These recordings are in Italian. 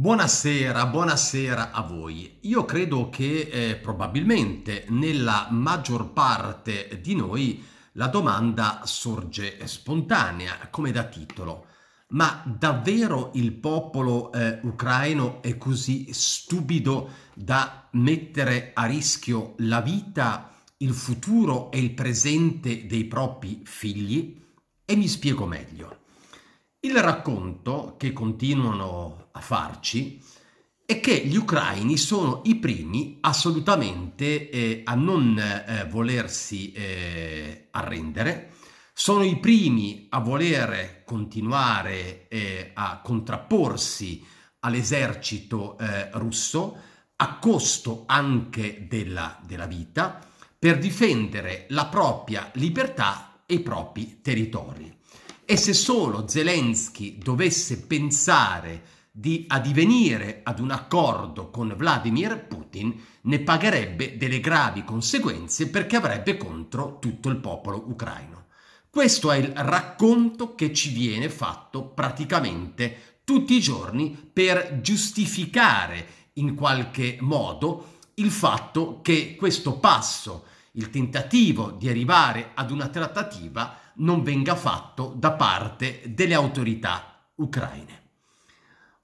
Buonasera, buonasera a voi. Io credo che eh, probabilmente nella maggior parte di noi la domanda sorge spontanea, come da titolo. Ma davvero il popolo eh, ucraino è così stupido da mettere a rischio la vita, il futuro e il presente dei propri figli? E mi spiego meglio. Il racconto che continuano a farci è che gli ucraini sono i primi assolutamente eh, a non eh, volersi eh, arrendere, sono i primi a voler continuare eh, a contrapporsi all'esercito eh, russo a costo anche della, della vita per difendere la propria libertà e i propri territori. E se solo Zelensky dovesse pensare di addivenire ad un accordo con Vladimir Putin, ne pagherebbe delle gravi conseguenze perché avrebbe contro tutto il popolo ucraino. Questo è il racconto che ci viene fatto praticamente tutti i giorni per giustificare in qualche modo il fatto che questo passo, il tentativo di arrivare ad una trattativa, non venga fatto da parte delle autorità ucraine.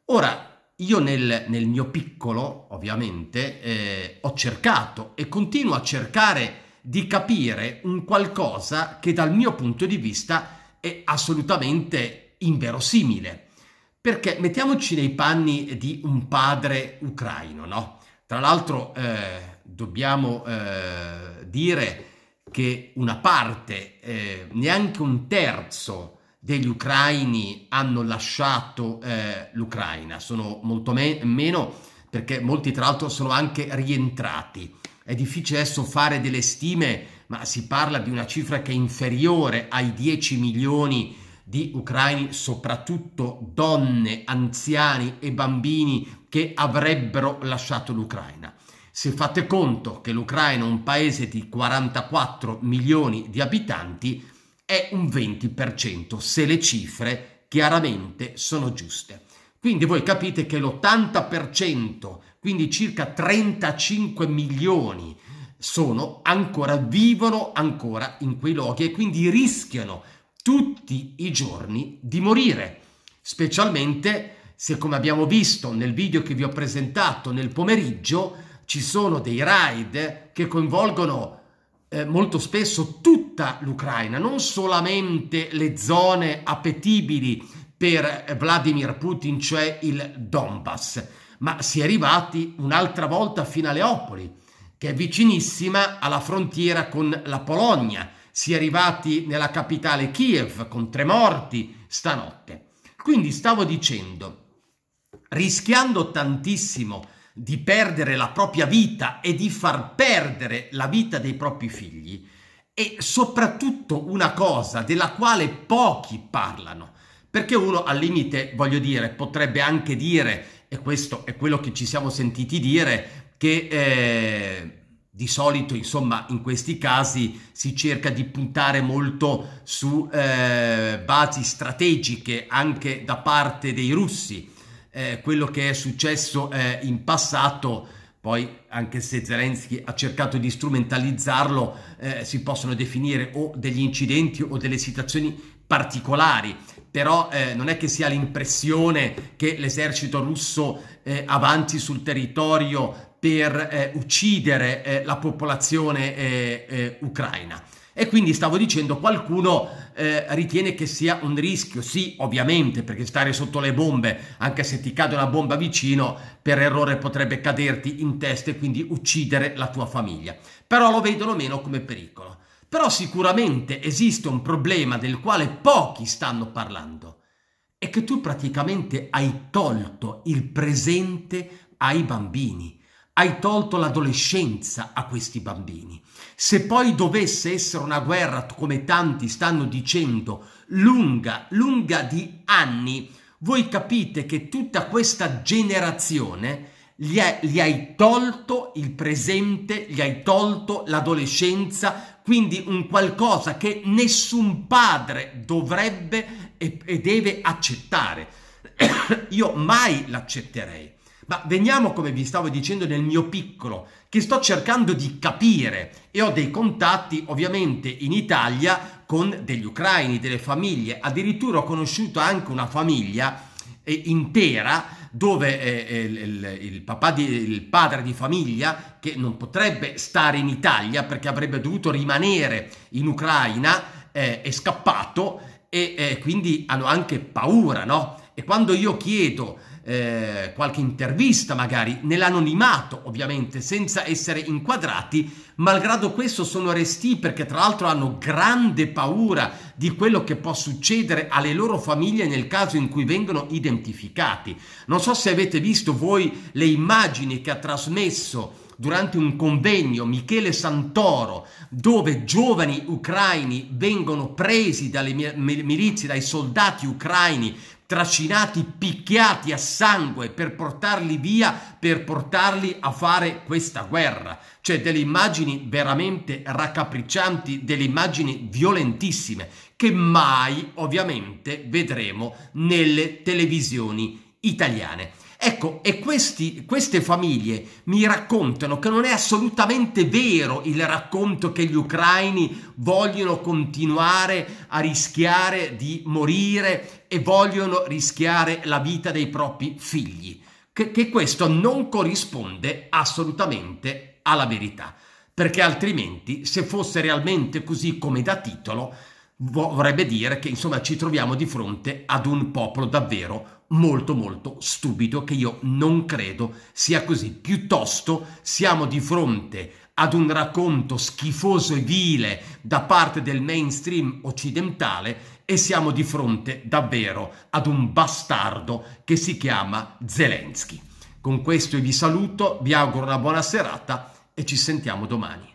Ora, io nel, nel mio piccolo, ovviamente, eh, ho cercato e continuo a cercare di capire un qualcosa che dal mio punto di vista è assolutamente inverosimile. Perché mettiamoci nei panni di un padre ucraino, no? Tra l'altro eh, dobbiamo eh, dire che una parte, eh, neanche un terzo degli ucraini hanno lasciato eh, l'Ucraina, sono molto me- meno perché molti tra l'altro sono anche rientrati. È difficile adesso fare delle stime, ma si parla di una cifra che è inferiore ai 10 milioni di ucraini, soprattutto donne, anziani e bambini che avrebbero lasciato l'Ucraina. Se fate conto che l'Ucraina è un paese di 44 milioni di abitanti, è un 20% se le cifre chiaramente sono giuste. Quindi voi capite che l'80%, quindi circa 35 milioni, sono ancora, vivono ancora in quei luoghi e quindi rischiano tutti i giorni di morire, specialmente se come abbiamo visto nel video che vi ho presentato nel pomeriggio ci sono dei raid che coinvolgono eh, molto spesso tutta l'Ucraina, non solamente le zone appetibili per Vladimir Putin, cioè il Donbass, ma si è arrivati un'altra volta fino a Leopoli, che è vicinissima alla frontiera con la Polonia. Si è arrivati nella capitale Kiev con tre morti stanotte. Quindi stavo dicendo, rischiando tantissimo di perdere la propria vita e di far perdere la vita dei propri figli e soprattutto una cosa della quale pochi parlano. Perché uno al limite, voglio dire, potrebbe anche dire, e questo è quello che ci siamo sentiti dire, che eh, di solito, insomma, in questi casi si cerca di puntare molto su eh, basi strategiche anche da parte dei russi eh, quello che è successo eh, in passato, poi anche se Zelensky ha cercato di strumentalizzarlo, eh, si possono definire o degli incidenti o delle situazioni particolari, però eh, non è che si ha l'impressione che l'esercito russo eh, avanti sul territorio per eh, uccidere la popolazione ucraina. E quindi stavo dicendo qualcuno eh, ritiene che sia un rischio. Sì, ovviamente, perché stare sotto le bombe, anche se ti cade una bomba vicino, per errore potrebbe caderti in testa e quindi uccidere la tua famiglia. Però lo vedono meno come pericolo. Però sicuramente esiste un problema del quale pochi stanno parlando. È che tu praticamente hai tolto il presente ai bambini hai tolto l'adolescenza a questi bambini. Se poi dovesse essere una guerra, come tanti stanno dicendo, lunga, lunga di anni, voi capite che tutta questa generazione gli, è, gli hai tolto il presente, gli hai tolto l'adolescenza, quindi un qualcosa che nessun padre dovrebbe e, e deve accettare. Io mai l'accetterei ma veniamo, come vi stavo dicendo, nel mio piccolo, che sto cercando di capire e ho dei contatti ovviamente in Italia con degli ucraini, delle famiglie, addirittura ho conosciuto anche una famiglia eh, intera dove eh, eh il, il, di, il, padre di famiglia, che non potrebbe stare in Italia perché avrebbe dovuto rimanere in Ucraina, eh, è scappato e eh, quindi hanno anche paura, no? E quando io chiedo eh, qualche intervista magari, nell'anonimato ovviamente, senza essere inquadrati, malgrado questo sono resti perché tra l'altro hanno grande paura di quello che può succedere alle loro famiglie nel caso in cui vengono identificati. Non so se avete visto voi le immagini che ha trasmesso durante un convegno Michele Santoro dove giovani ucraini vengono presi dalle milizie, dai soldati ucraini tracinati, picchiati a sangue per portarli via, per portarli a fare questa guerra. Cioè delle immagini veramente raccapriccianti, delle immagini violentissime che mai ovviamente vedremo nelle televisioni italiane. Ecco, e questi, queste famiglie mi raccontano che non è assolutamente vero il racconto che gli ucraini vogliono continuare a rischiare di morire e vogliono rischiare la vita dei propri figli, che, che questo non corrisponde assolutamente alla verità, perché altrimenti se fosse realmente così come da titolo vorrebbe dire che insomma ci troviamo di fronte ad un popolo davvero molto molto stupido che io non credo sia così. Piuttosto siamo di fronte ad un racconto schifoso e vile da parte del mainstream occidentale e siamo di fronte davvero ad un bastardo che si chiama Zelensky. Con questo vi saluto, vi auguro una buona serata e ci sentiamo domani.